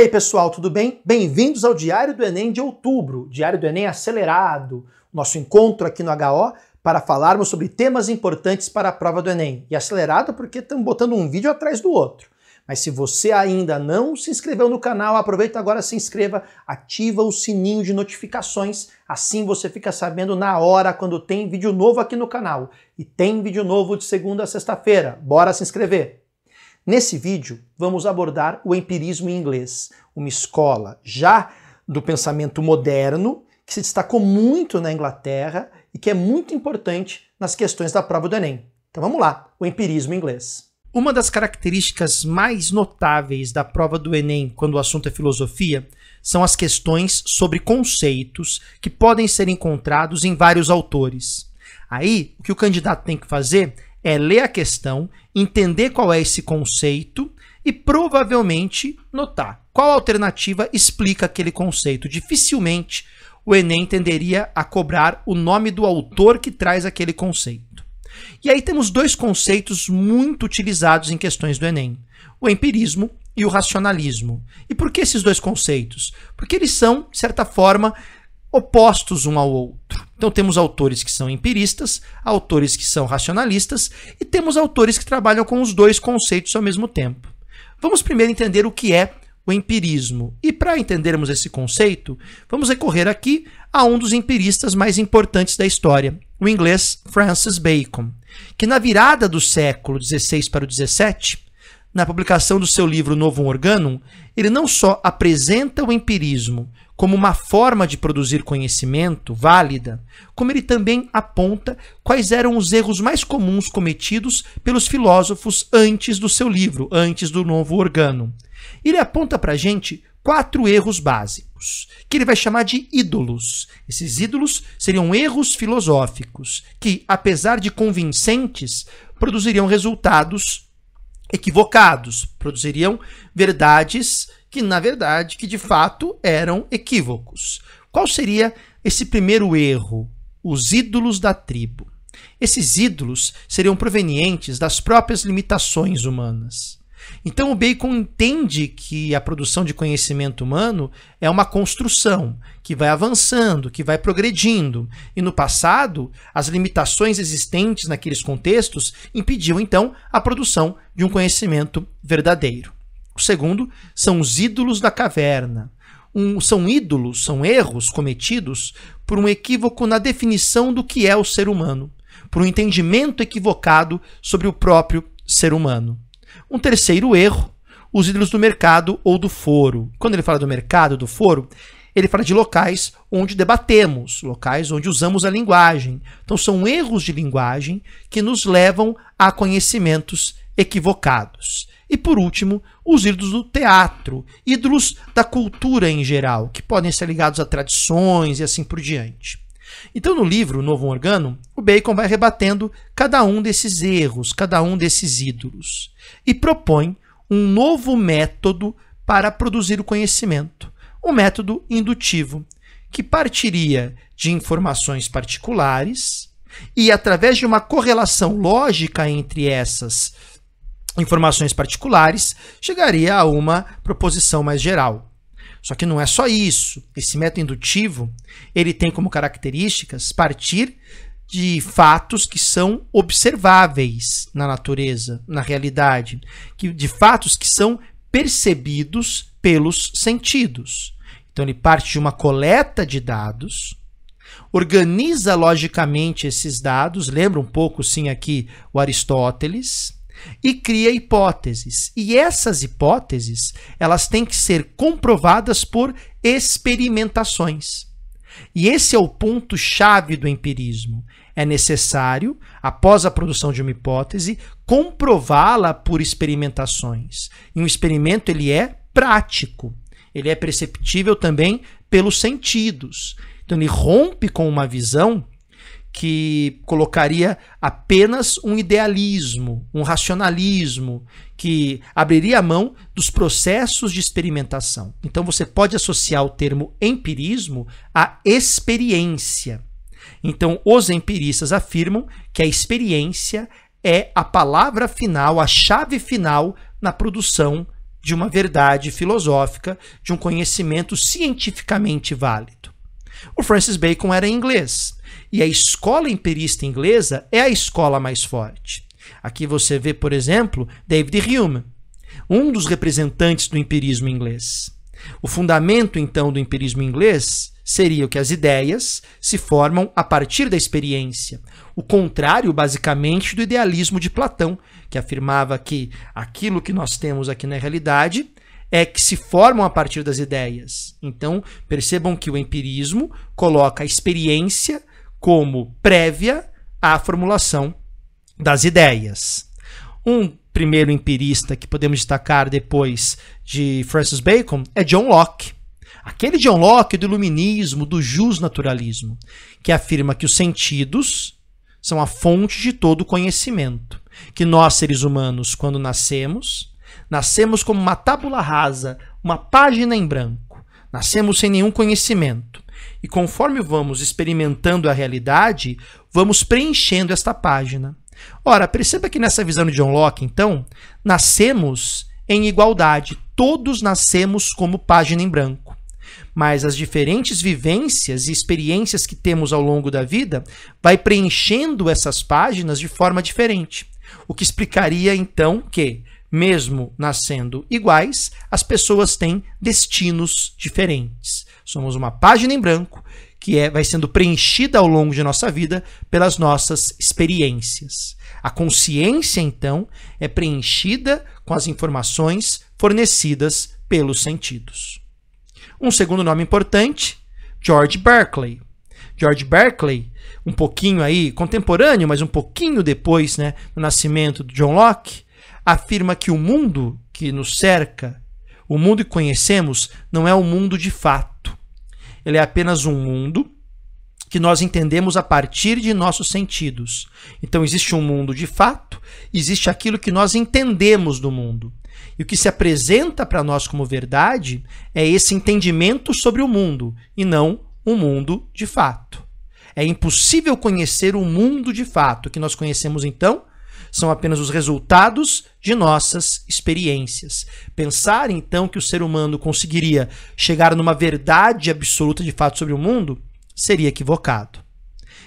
E aí, pessoal, tudo bem? Bem-vindos ao Diário do Enem de outubro, Diário do Enem acelerado, nosso encontro aqui no HO para falarmos sobre temas importantes para a prova do Enem. E acelerado porque estamos botando um vídeo atrás do outro. Mas se você ainda não se inscreveu no canal, aproveita agora, se inscreva, ativa o sininho de notificações, assim você fica sabendo na hora quando tem vídeo novo aqui no canal. E tem vídeo novo de segunda a sexta-feira. Bora se inscrever! Nesse vídeo, vamos abordar o empirismo em inglês, uma escola já do pensamento moderno que se destacou muito na Inglaterra e que é muito importante nas questões da prova do Enem. Então vamos lá, o empirismo em inglês. Uma das características mais notáveis da prova do Enem quando o assunto é filosofia são as questões sobre conceitos que podem ser encontrados em vários autores. Aí, o que o candidato tem que fazer é ler a questão, entender qual é esse conceito e provavelmente notar qual alternativa explica aquele conceito. Dificilmente o Enem tenderia a cobrar o nome do autor que traz aquele conceito. E aí temos dois conceitos muito utilizados em questões do Enem: o empirismo e o racionalismo. E por que esses dois conceitos? Porque eles são, de certa forma, opostos um ao outro. Então temos autores que são empiristas, autores que são racionalistas e temos autores que trabalham com os dois conceitos ao mesmo tempo. Vamos primeiro entender o que é o empirismo. E para entendermos esse conceito, vamos recorrer aqui a um dos empiristas mais importantes da história, o inglês Francis Bacon, que na virada do século XVI para o XVII, na publicação do seu livro Novum Organum, ele não só apresenta o empirismo como uma forma de produzir conhecimento válida, como ele também aponta quais eram os erros mais comuns cometidos pelos filósofos antes do seu livro, antes do novo organo. Ele aponta para a gente quatro erros básicos, que ele vai chamar de ídolos. Esses ídolos seriam erros filosóficos, que, apesar de convincentes, produziriam resultados equivocados, produziriam verdades que na verdade, que de fato eram equívocos. Qual seria esse primeiro erro? Os ídolos da tribo. Esses ídolos seriam provenientes das próprias limitações humanas. Então o Bacon entende que a produção de conhecimento humano é uma construção que vai avançando, que vai progredindo. E no passado, as limitações existentes naqueles contextos impediam então a produção de um conhecimento verdadeiro. O segundo são os ídolos da caverna. Um, são ídolos, são erros cometidos por um equívoco na definição do que é o ser humano, por um entendimento equivocado sobre o próprio ser humano. Um terceiro erro, os ídolos do mercado ou do foro. Quando ele fala do mercado, do foro, ele fala de locais onde debatemos, locais onde usamos a linguagem. Então são erros de linguagem que nos levam a conhecimentos equivocados. E por último, os ídolos do teatro, ídolos da cultura em geral, que podem ser ligados a tradições e assim por diante. Então, no livro Novo Organo, o Bacon vai rebatendo cada um desses erros, cada um desses ídolos, e propõe um novo método para produzir o conhecimento, um método indutivo, que partiria de informações particulares e, através de uma correlação lógica entre essas informações particulares, chegaria a uma proposição mais geral. Só que não é só isso. Esse método indutivo, ele tem como características partir de fatos que são observáveis na natureza, na realidade, que de fatos que são percebidos pelos sentidos. Então ele parte de uma coleta de dados, organiza logicamente esses dados, lembra um pouco sim aqui o Aristóteles, e cria hipóteses. E essas hipóteses, elas têm que ser comprovadas por experimentações. E esse é o ponto chave do empirismo. É necessário, após a produção de uma hipótese, comprová-la por experimentações. E um experimento ele é prático. Ele é perceptível também pelos sentidos. Então ele rompe com uma visão que colocaria apenas um idealismo, um racionalismo, que abriria a mão dos processos de experimentação. Então você pode associar o termo empirismo à experiência. Então os empiristas afirmam que a experiência é a palavra final, a chave final na produção de uma verdade filosófica, de um conhecimento cientificamente válido. O Francis Bacon era inglês. E a escola empirista inglesa é a escola mais forte. Aqui você vê, por exemplo, David Hume, um dos representantes do empirismo inglês. O fundamento, então, do empirismo inglês seria que as ideias se formam a partir da experiência. O contrário, basicamente, do idealismo de Platão, que afirmava que aquilo que nós temos aqui na realidade é que se formam a partir das ideias. Então, percebam que o empirismo coloca a experiência como prévia à formulação das ideias. Um primeiro empirista que podemos destacar depois de Francis Bacon é John Locke. Aquele John Locke do iluminismo, do justnaturalismo, que afirma que os sentidos são a fonte de todo conhecimento. Que nós, seres humanos, quando nascemos, nascemos como uma tábula rasa, uma página em branco. Nascemos sem nenhum conhecimento. E conforme vamos experimentando a realidade, vamos preenchendo esta página. Ora, perceba que nessa visão de John Locke, então, nascemos em igualdade, todos nascemos como página em branco. Mas as diferentes vivências e experiências que temos ao longo da vida vai preenchendo essas páginas de forma diferente. O que explicaria então que mesmo nascendo iguais, as pessoas têm destinos diferentes. Somos uma página em branco que é, vai sendo preenchida ao longo de nossa vida pelas nossas experiências. A consciência, então, é preenchida com as informações fornecidas pelos sentidos. Um segundo nome importante, George Berkeley. George Berkeley, um pouquinho aí contemporâneo, mas um pouquinho depois né, do nascimento de John Locke, afirma que o mundo que nos cerca, o mundo que conhecemos, não é o um mundo de fato. Ele é apenas um mundo que nós entendemos a partir de nossos sentidos. Então, existe um mundo de fato, existe aquilo que nós entendemos do mundo. E o que se apresenta para nós como verdade é esse entendimento sobre o mundo e não o um mundo de fato. É impossível conhecer o mundo de fato. O que nós conhecemos então são apenas os resultados de nossas experiências. Pensar então que o ser humano conseguiria chegar numa verdade absoluta de fato sobre o mundo seria equivocado.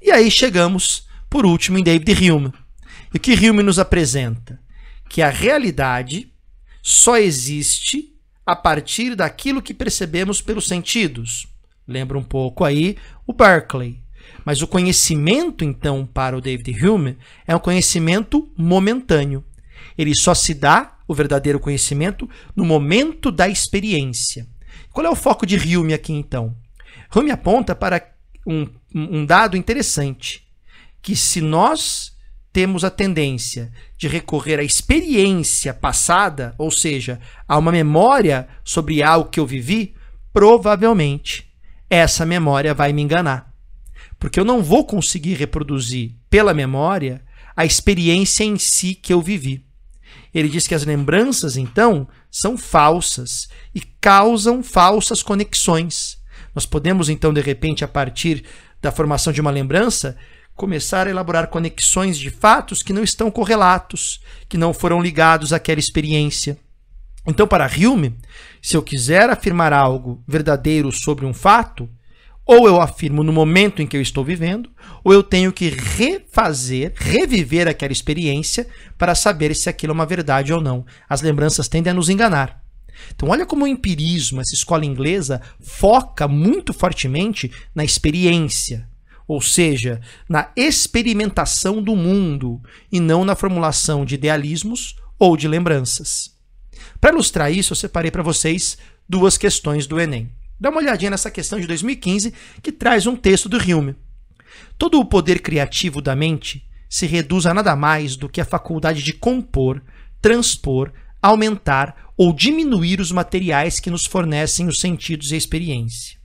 E aí chegamos, por último, em David Hume. E o que Hume nos apresenta? Que a realidade só existe a partir daquilo que percebemos pelos sentidos. Lembra um pouco aí o Berkeley. Mas o conhecimento, então, para o David Hume, é um conhecimento momentâneo. Ele só se dá o verdadeiro conhecimento no momento da experiência. Qual é o foco de Hume aqui, então? Hume aponta para um, um dado interessante: que se nós temos a tendência de recorrer à experiência passada, ou seja, a uma memória sobre algo que eu vivi, provavelmente essa memória vai me enganar. Porque eu não vou conseguir reproduzir pela memória a experiência em si que eu vivi. Ele diz que as lembranças, então, são falsas e causam falsas conexões. Nós podemos, então, de repente, a partir da formação de uma lembrança, começar a elaborar conexões de fatos que não estão correlatos, que não foram ligados àquela experiência. Então, para Hume, se eu quiser afirmar algo verdadeiro sobre um fato, ou eu afirmo no momento em que eu estou vivendo, ou eu tenho que refazer, reviver aquela experiência para saber se aquilo é uma verdade ou não. As lembranças tendem a nos enganar. Então, olha como o empirismo, essa escola inglesa, foca muito fortemente na experiência, ou seja, na experimentação do mundo e não na formulação de idealismos ou de lembranças. Para ilustrar isso, eu separei para vocês duas questões do Enem. Dá uma olhadinha nessa questão de 2015 que traz um texto do Hume. Todo o poder criativo da mente se reduz a nada mais do que a faculdade de compor, transpor, aumentar ou diminuir os materiais que nos fornecem os sentidos e a experiência.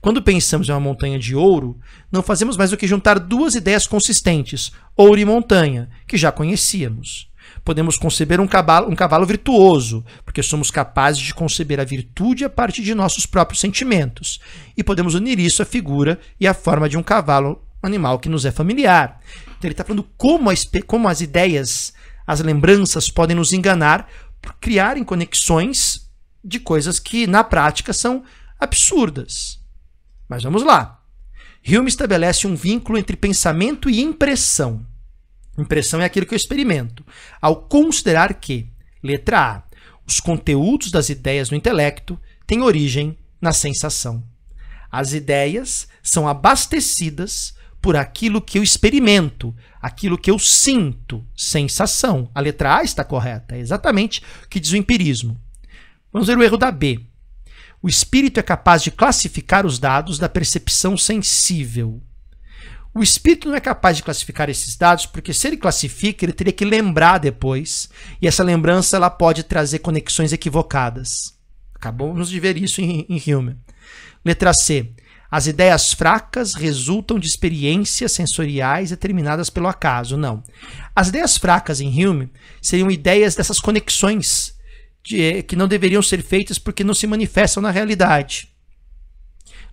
Quando pensamos em uma montanha de ouro, não fazemos mais do que juntar duas ideias consistentes, ouro e montanha, que já conhecíamos podemos conceber um cavalo, um cavalo virtuoso, porque somos capazes de conceber a virtude a partir de nossos próprios sentimentos. E podemos unir isso à figura e à forma de um cavalo animal que nos é familiar. Então ele está falando como as, como as ideias, as lembranças podem nos enganar por criarem conexões de coisas que, na prática, são absurdas. Mas vamos lá. Hume estabelece um vínculo entre pensamento e impressão. Impressão é aquilo que eu experimento. Ao considerar que, letra A, os conteúdos das ideias no intelecto têm origem na sensação. As ideias são abastecidas por aquilo que eu experimento, aquilo que eu sinto, sensação. A letra A está correta, é exatamente o que diz o empirismo. Vamos ver o erro da B. O espírito é capaz de classificar os dados da percepção sensível. O espírito não é capaz de classificar esses dados, porque se ele classifica, ele teria que lembrar depois, e essa lembrança ela pode trazer conexões equivocadas. Acabamos de ver isso em, em Hume. Letra C. As ideias fracas resultam de experiências sensoriais determinadas pelo acaso. Não. As ideias fracas em Hume seriam ideias dessas conexões de, eh, que não deveriam ser feitas porque não se manifestam na realidade.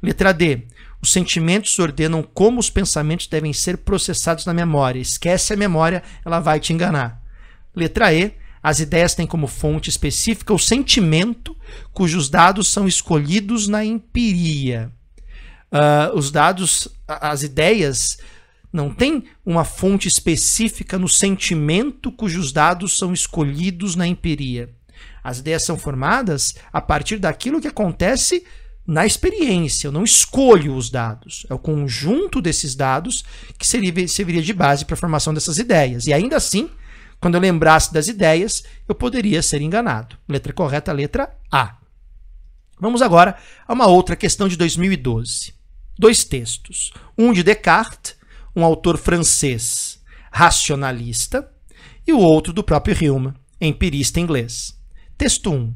Letra D. Os sentimentos ordenam como os pensamentos devem ser processados na memória. Esquece a memória, ela vai te enganar. Letra E. As ideias têm como fonte específica o sentimento, cujos dados são escolhidos na empiria. Uh, os dados, as ideias, não têm uma fonte específica no sentimento, cujos dados são escolhidos na empiria. As ideias são formadas a partir daquilo que acontece na experiência, eu não escolho os dados. É o conjunto desses dados que seria, serviria de base para a formação dessas ideias. E ainda assim, quando eu lembrasse das ideias, eu poderia ser enganado. Letra correta, letra A. Vamos agora a uma outra questão de 2012. Dois textos. Um de Descartes, um autor francês racionalista, e o outro do próprio Hume, empirista inglês. Texto 1. Um,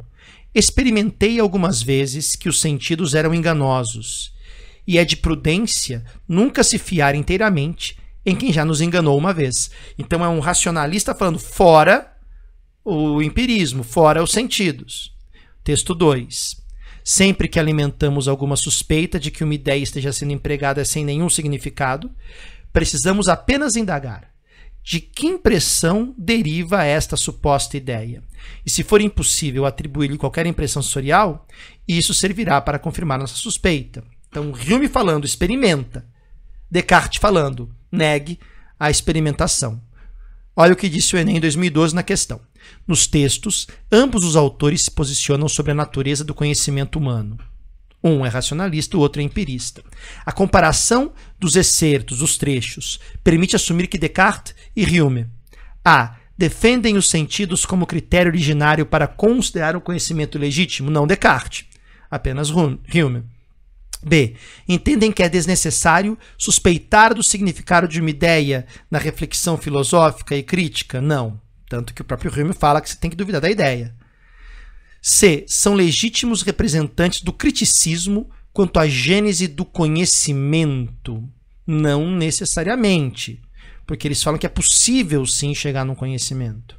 Experimentei algumas vezes que os sentidos eram enganosos, e é de prudência nunca se fiar inteiramente em quem já nos enganou uma vez. Então é um racionalista falando fora o empirismo, fora os sentidos. Texto 2. Sempre que alimentamos alguma suspeita de que uma ideia esteja sendo empregada sem nenhum significado, precisamos apenas indagar de que impressão deriva esta suposta ideia. E se for impossível atribuir-lhe qualquer impressão sensorial, isso servirá para confirmar nossa suspeita. Então, Hume falando, experimenta. Descartes falando, negue a experimentação. Olha o que disse o Enem em 2012 na questão. Nos textos, ambos os autores se posicionam sobre a natureza do conhecimento humano. Um é racionalista, o outro é empirista. A comparação dos excertos, os trechos, permite assumir que Descartes e Hume A. Defendem os sentidos como critério originário para considerar o conhecimento legítimo, não Descartes, apenas Hume. B. Entendem que é desnecessário suspeitar do significado de uma ideia na reflexão filosófica e crítica? Não. Tanto que o próprio Hume fala que você tem que duvidar da ideia. C. São legítimos representantes do criticismo quanto à gênese do conhecimento. Não necessariamente, porque eles falam que é possível sim chegar no conhecimento.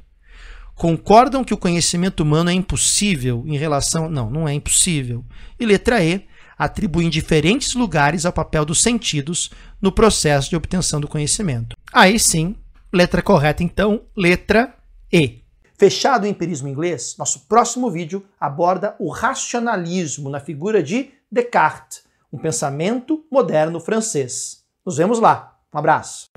Concordam que o conhecimento humano é impossível em relação. Não, não é impossível. E letra E. Atribuem diferentes lugares ao papel dos sentidos no processo de obtenção do conhecimento. Aí sim, letra correta, então, letra E. Fechado o empirismo inglês, nosso próximo vídeo aborda o racionalismo na figura de Descartes, um pensamento moderno francês. Nos vemos lá. Um abraço.